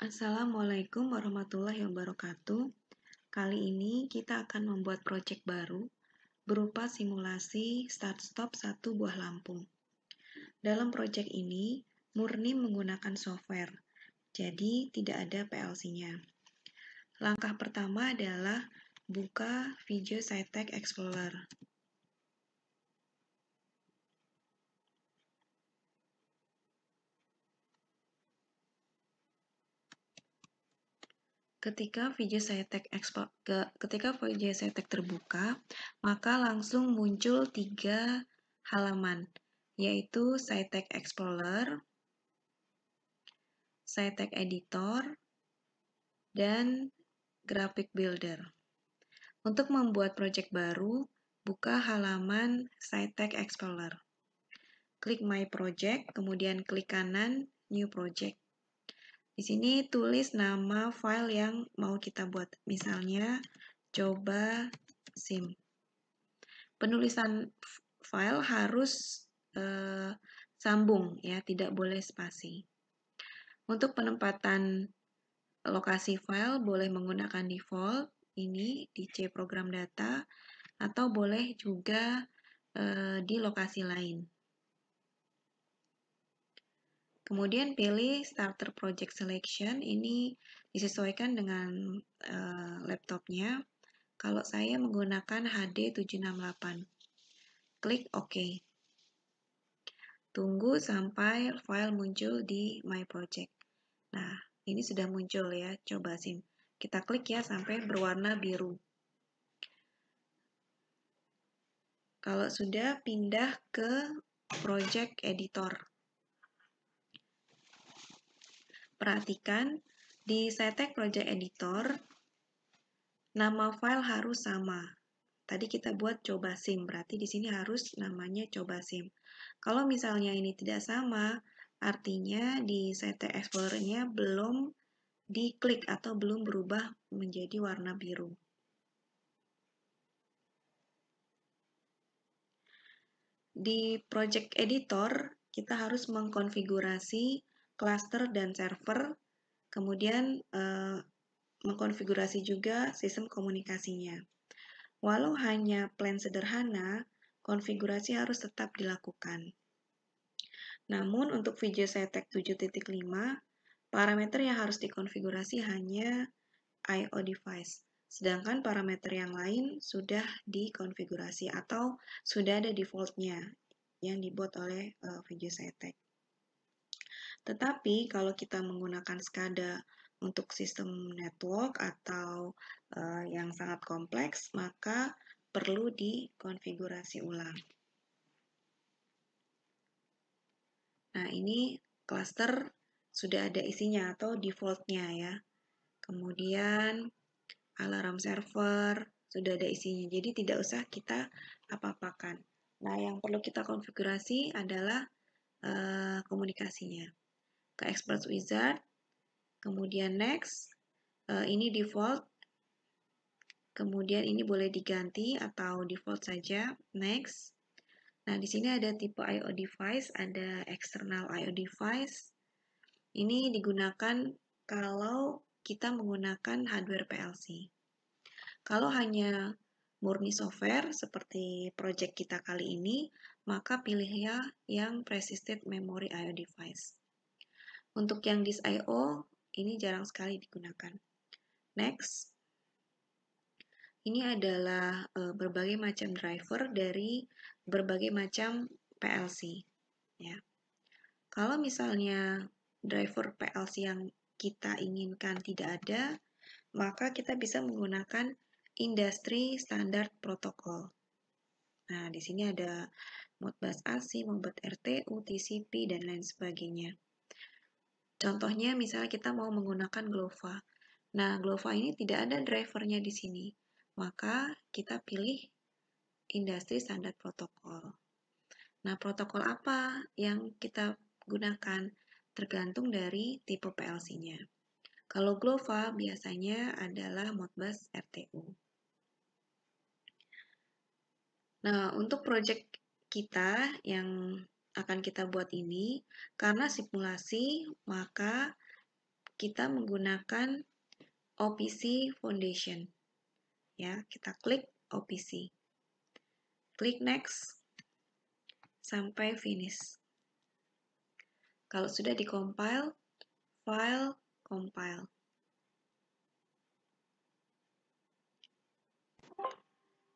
Assalamualaikum warahmatullahi wabarakatuh. Kali ini kita akan membuat proyek baru berupa simulasi start stop satu buah lampu. Dalam proyek ini murni menggunakan software. Jadi tidak ada PLC-nya. Langkah pertama adalah buka Video SciTech Explorer. Ketika saya tag export ke, ketika saya tag terbuka, maka langsung muncul tiga halaman, yaitu tag Explorer, tag Editor, dan Graphic Builder. Untuk membuat project baru, buka halaman tag Explorer. Klik My Project, kemudian klik kanan New Project. Di sini tulis nama file yang mau kita buat. Misalnya, coba SIM. Penulisan file harus eh, sambung, ya, tidak boleh spasi. Untuk penempatan lokasi file boleh menggunakan default ini di C program data atau boleh juga eh, di lokasi lain. Kemudian pilih starter project selection, ini disesuaikan dengan uh, laptopnya. Kalau saya menggunakan HD 768, klik OK. Tunggu sampai file muncul di My Project. Nah, ini sudah muncul ya, coba sim. Kita klik ya sampai berwarna biru. Kalau sudah, pindah ke Project Editor. Perhatikan di Setek Project Editor, nama file harus sama. Tadi kita buat coba SIM, berarti di sini harus namanya coba SIM. Kalau misalnya ini tidak sama, artinya di Setek Explorer-nya belum diklik atau belum berubah menjadi warna biru. Di Project Editor, kita harus mengkonfigurasi cluster dan server, kemudian eh, mengkonfigurasi juga sistem komunikasinya. Walau hanya plan sederhana, konfigurasi harus tetap dilakukan. Namun untuk video setek 7.5, parameter yang harus dikonfigurasi hanya I.O. device, sedangkan parameter yang lain sudah dikonfigurasi atau sudah ada defaultnya yang dibuat oleh uh, eh, setek. Tetapi kalau kita menggunakan SCADA untuk sistem network atau uh, yang sangat kompleks, maka perlu dikonfigurasi ulang. Nah, ini cluster sudah ada isinya atau defaultnya ya. Kemudian alarm server sudah ada isinya, jadi tidak usah kita apa-apakan. Nah, yang perlu kita konfigurasi adalah uh, komunikasinya ke expert wizard kemudian next eh, ini default kemudian ini boleh diganti atau default saja next nah di sini ada tipe IO device ada external IO device ini digunakan kalau kita menggunakan hardware PLC kalau hanya murni software seperti project kita kali ini maka ya yang persistent memory IO device untuk yang disk I.O. ini jarang sekali digunakan. Next. Ini adalah eh, berbagai macam driver dari berbagai macam PLC. Ya. Kalau misalnya driver PLC yang kita inginkan tidak ada, maka kita bisa menggunakan industri standar protokol. Nah, di sini ada Modbus AC, Modbus RTU, TCP dan lain sebagainya. Contohnya misalnya kita mau menggunakan Glova. Nah, Glova ini tidak ada drivernya di sini. Maka kita pilih industri standar protokol. Nah, protokol apa yang kita gunakan tergantung dari tipe PLC-nya. Kalau Glova biasanya adalah Modbus RTU. Nah, untuk project kita yang akan kita buat ini karena simulasi maka kita menggunakan OPC Foundation. Ya, kita klik OPC. Klik next sampai finish. Kalau sudah di compile file compile.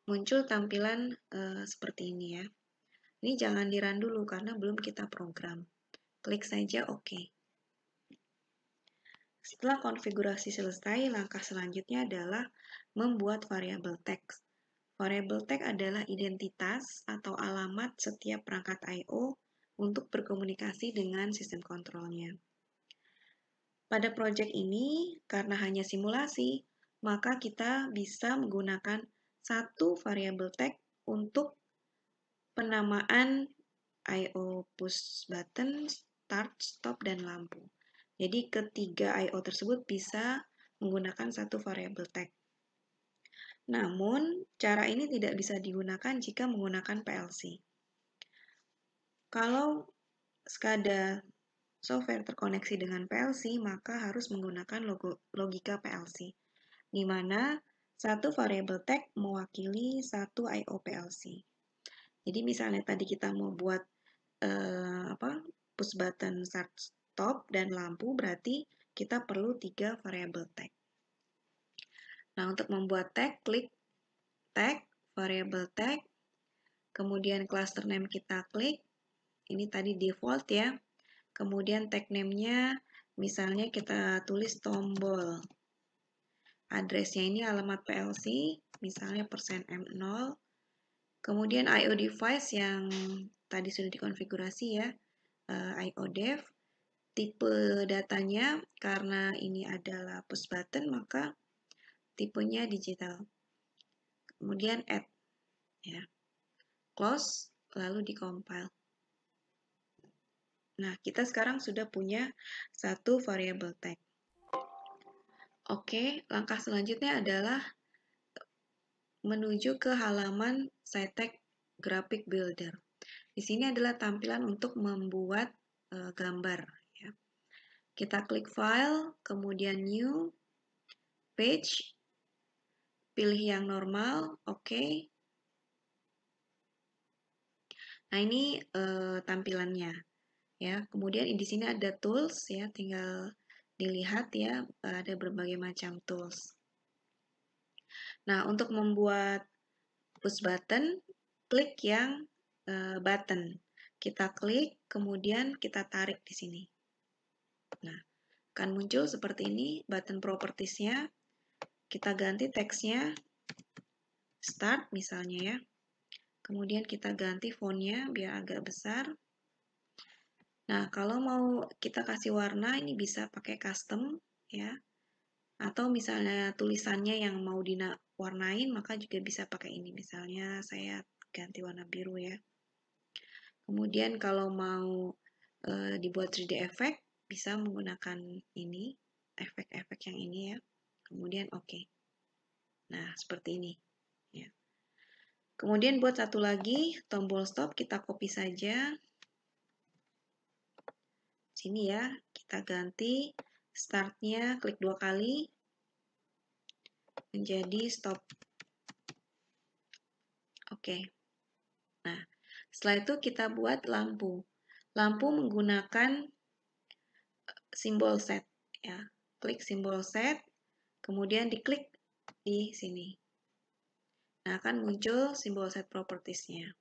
Muncul tampilan uh, seperti ini ya. Ini jangan diran dulu karena belum kita program. Klik saja OK. Setelah konfigurasi selesai, langkah selanjutnya adalah membuat variabel text. Variabel text adalah identitas atau alamat setiap perangkat I.O. untuk berkomunikasi dengan sistem kontrolnya. Pada proyek ini, karena hanya simulasi, maka kita bisa menggunakan satu variabel text untuk penamaan I.O. push button, start, stop, dan lampu. Jadi ketiga I.O. tersebut bisa menggunakan satu variable tag. Namun, cara ini tidak bisa digunakan jika menggunakan PLC. Kalau SCADA software terkoneksi dengan PLC, maka harus menggunakan logo, logika PLC, di mana satu variable tag mewakili satu I.O. PLC. Jadi misalnya tadi kita mau buat uh, apa push button start stop dan lampu berarti kita perlu tiga variable tag. Nah, untuk membuat tag klik tag variable tag kemudian cluster name kita klik. Ini tadi default ya. Kemudian tag name-nya misalnya kita tulis tombol. Address-nya ini alamat PLC, misalnya persen %m0 Kemudian I.O. device yang tadi sudah dikonfigurasi ya, eh, I.O. dev. Tipe datanya, karena ini adalah push button, maka tipenya digital. Kemudian add, ya. close, lalu compile Nah, kita sekarang sudah punya satu variable tag. Oke, langkah selanjutnya adalah menuju ke halaman Cytek Graphic Builder. Di sini adalah tampilan untuk membuat e, gambar. Ya. Kita klik file, kemudian new, page, pilih yang normal, oke. Okay. Nah ini e, tampilannya. Ya, kemudian di sini ada tools ya, tinggal dilihat ya, ada berbagai macam tools. Nah, untuk membuat push button, klik yang uh, button. Kita klik, kemudian kita tarik di sini. Nah, akan muncul seperti ini button properties-nya. Kita ganti teksnya start misalnya ya. Kemudian kita ganti font-nya biar agak besar. Nah, kalau mau kita kasih warna ini bisa pakai custom ya atau misalnya tulisannya yang mau warnain maka juga bisa pakai ini misalnya saya ganti warna biru ya kemudian kalau mau e, dibuat 3D effect bisa menggunakan ini efek-efek yang ini ya kemudian oke okay. nah seperti ini ya kemudian buat satu lagi tombol stop kita copy saja sini ya kita ganti startnya klik dua kali menjadi stop. Oke. Nah, setelah itu kita buat lampu. Lampu menggunakan eh, simbol set ya. Klik simbol set, kemudian diklik di sini. Nah, akan muncul simbol set propertiesnya.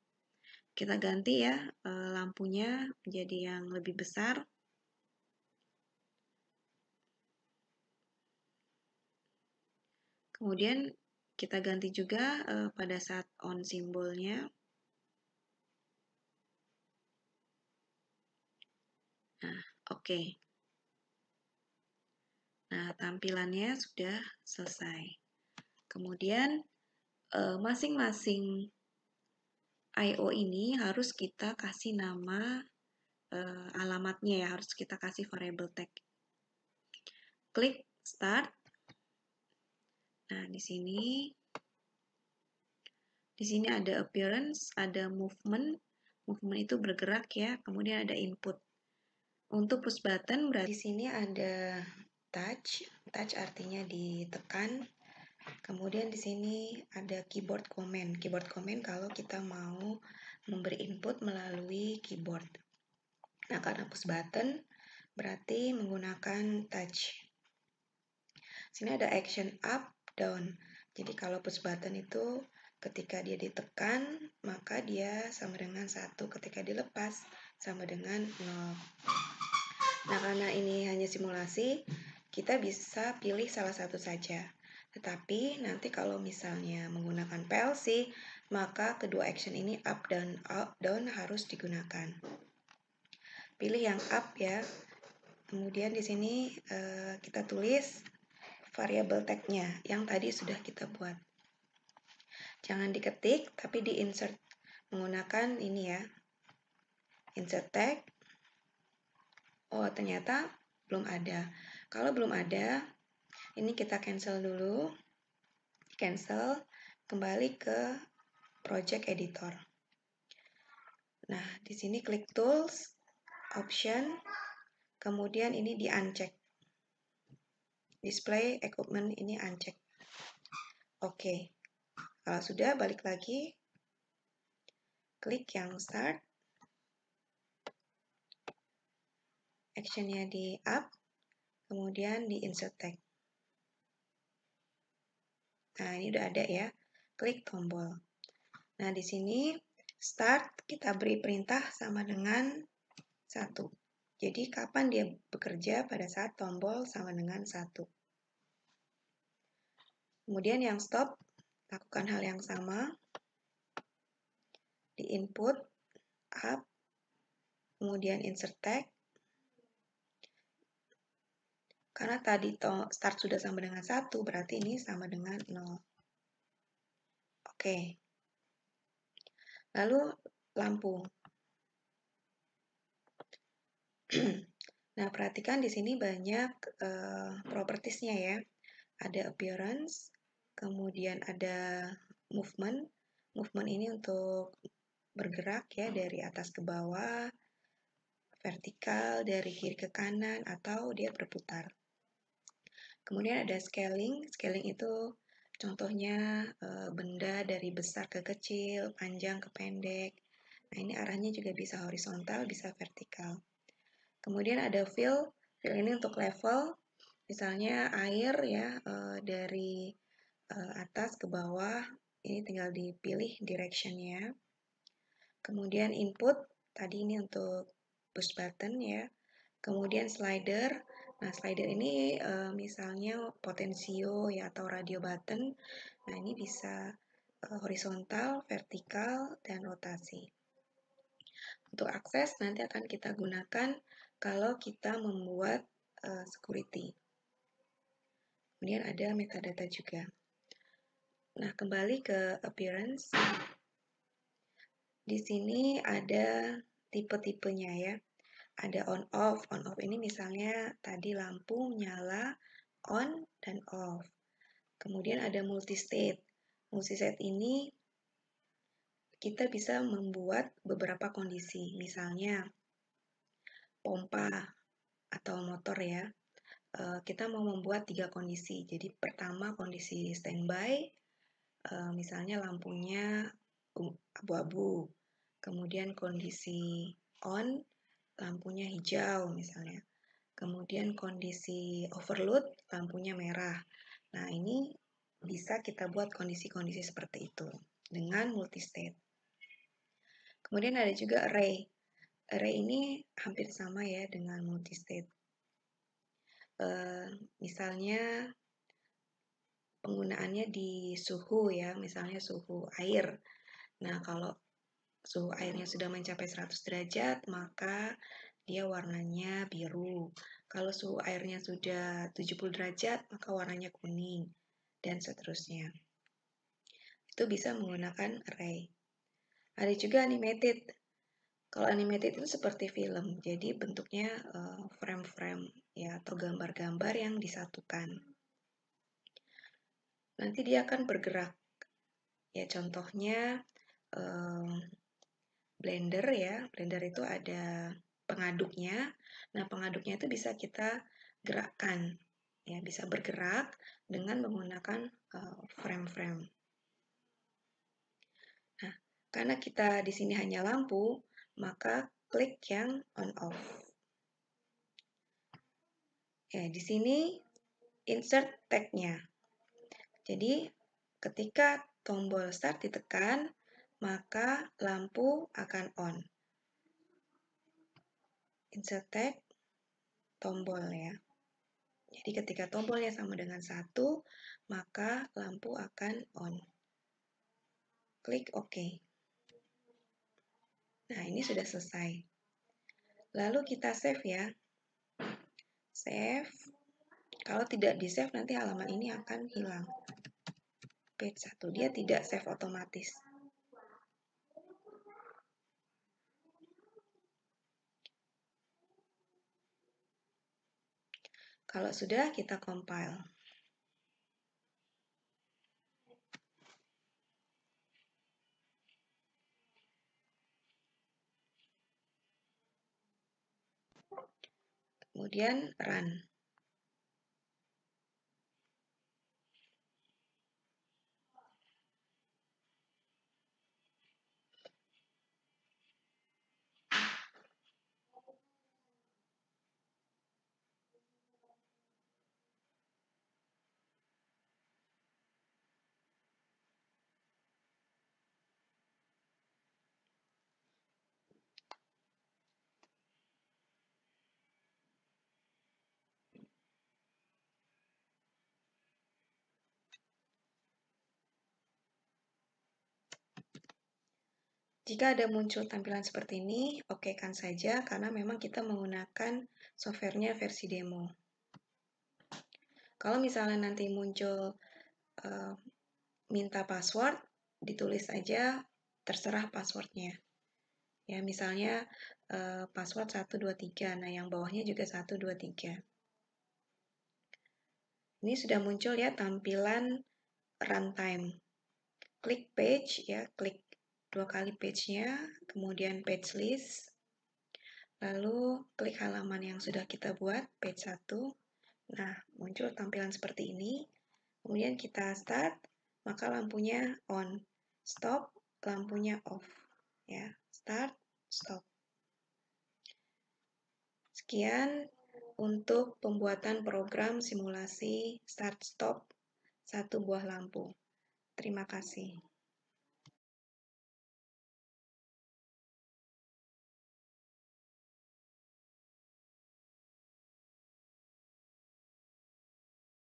Kita ganti ya eh, lampunya menjadi yang lebih besar. Kemudian kita ganti juga uh, pada saat on simbolnya. Nah, oke. Okay. Nah, tampilannya sudah selesai. Kemudian eh, masing-masing uh, IO ini harus kita kasih nama uh, alamatnya ya, harus kita kasih variable tag. Klik start Nah, di sini di sini ada appearance, ada movement. Movement itu bergerak ya, kemudian ada input. Untuk push button berarti di sini ada touch. Touch artinya ditekan. Kemudian di sini ada keyboard command. Keyboard command kalau kita mau memberi input melalui keyboard. Nah, karena push button berarti menggunakan touch. Sini ada action up, down. Jadi kalau push button itu ketika dia ditekan maka dia sama dengan satu ketika dilepas sama dengan nol. nah karena ini hanya simulasi kita bisa pilih salah satu saja tetapi nanti kalau misalnya menggunakan PLC maka kedua action ini up down up down harus digunakan pilih yang up ya kemudian di sini uh, kita tulis variabel tag-nya yang tadi sudah kita buat. Jangan diketik, tapi diinsert menggunakan ini ya. Insert tag. Oh, ternyata belum ada. Kalau belum ada, ini kita cancel dulu. Cancel, kembali ke project editor. Nah, di sini klik tools, option, kemudian ini di uncheck display equipment ini uncheck. Oke, okay. kalau sudah balik lagi, klik yang start, actionnya di up, kemudian di insert tag. Nah, ini udah ada ya. Klik tombol. Nah, di sini start kita beri perintah sama dengan satu. Jadi, kapan dia bekerja pada saat tombol sama dengan satu. Kemudian yang stop, lakukan hal yang sama. Di input, up, kemudian insert tag. Karena tadi start sudah sama dengan 1, berarti ini sama dengan 0. Oke. Lalu lampu. nah, perhatikan di sini banyak uh, propertiesnya ya. Ada appearance, kemudian ada movement. Movement ini untuk bergerak ya dari atas ke bawah, vertikal, dari kiri ke kanan, atau dia berputar. Kemudian ada scaling. Scaling itu contohnya eh, benda dari besar ke kecil, panjang ke pendek. Nah, ini arahnya juga bisa horizontal, bisa vertikal. Kemudian ada fill. Fill ini untuk level. Misalnya air ya eh, dari Eh, atas ke bawah. Ini tinggal dipilih directionnya. Kemudian input, tadi ini untuk push button ya. Kemudian slider, nah slider ini eh, misalnya potensio ya atau radio button. Nah ini bisa eh, horizontal, vertikal, dan rotasi. Untuk akses nanti akan kita gunakan kalau kita membuat security. Kemudian ada metadata juga. Nah, kembali ke appearance. Di sini ada tipe-tipenya ya. Ada on off. On off ini misalnya tadi lampu nyala on dan off. Kemudian ada multi state. Multi state ini kita bisa membuat beberapa kondisi. Misalnya pompa atau motor ya. Eh, kita mau membuat tiga kondisi. Jadi pertama kondisi standby, Eh, misalnya lampunya abu-abu, kemudian kondisi on lampunya hijau misalnya, kemudian kondisi overload lampunya merah. Nah ini bisa kita buat kondisi-kondisi seperti itu dengan multistate. Kemudian ada juga array. Array ini hampir sama ya dengan multistate. Uh, misalnya penggunaannya di suhu ya, misalnya suhu air. Nah, kalau suhu airnya sudah mencapai 100 derajat, maka dia warnanya biru. Kalau suhu airnya sudah 70 derajat, maka warnanya kuning, dan seterusnya. Itu bisa menggunakan array. Ada juga animated. Kalau animated itu seperti film, jadi bentuknya eh, frame-frame ya atau gambar-gambar yang disatukan nanti dia akan bergerak. Ya, contohnya um, blender ya. Blender itu ada pengaduknya. Nah, pengaduknya itu bisa kita gerakkan. Ya, bisa bergerak dengan menggunakan eh, frame-frame. Uh, nah, karena kita di sini hanya lampu, maka klik yang on off. Ya, di sini insert tag-nya. Jadi, ketika tombol start ditekan, maka lampu akan on. Insert tag, tombol ya. Jadi ketika tombolnya sama dengan satu, maka lampu akan on. Klik OK. Nah, ini sudah selesai. Lalu kita save ya. Save. Kalau tidak di save nanti halaman ini akan hilang. Page 1 dia tidak save otomatis. Kalau sudah kita compile. kemudian run. Jika ada muncul tampilan seperti ini, oke kan saja karena memang kita menggunakan softwarenya versi demo. Kalau misalnya nanti muncul uh, minta password, ditulis aja terserah passwordnya. Ya, misalnya uh, password 123, nah yang bawahnya juga 123. Ini sudah muncul ya tampilan runtime. Klik page ya, klik dua kali page-nya, kemudian page list, lalu klik halaman yang sudah kita buat, page 1. Nah, muncul tampilan seperti ini. Kemudian kita start, maka lampunya on. Stop, lampunya off. Ya, start, stop. Sekian untuk pembuatan program simulasi start stop satu buah lampu. Terima kasih.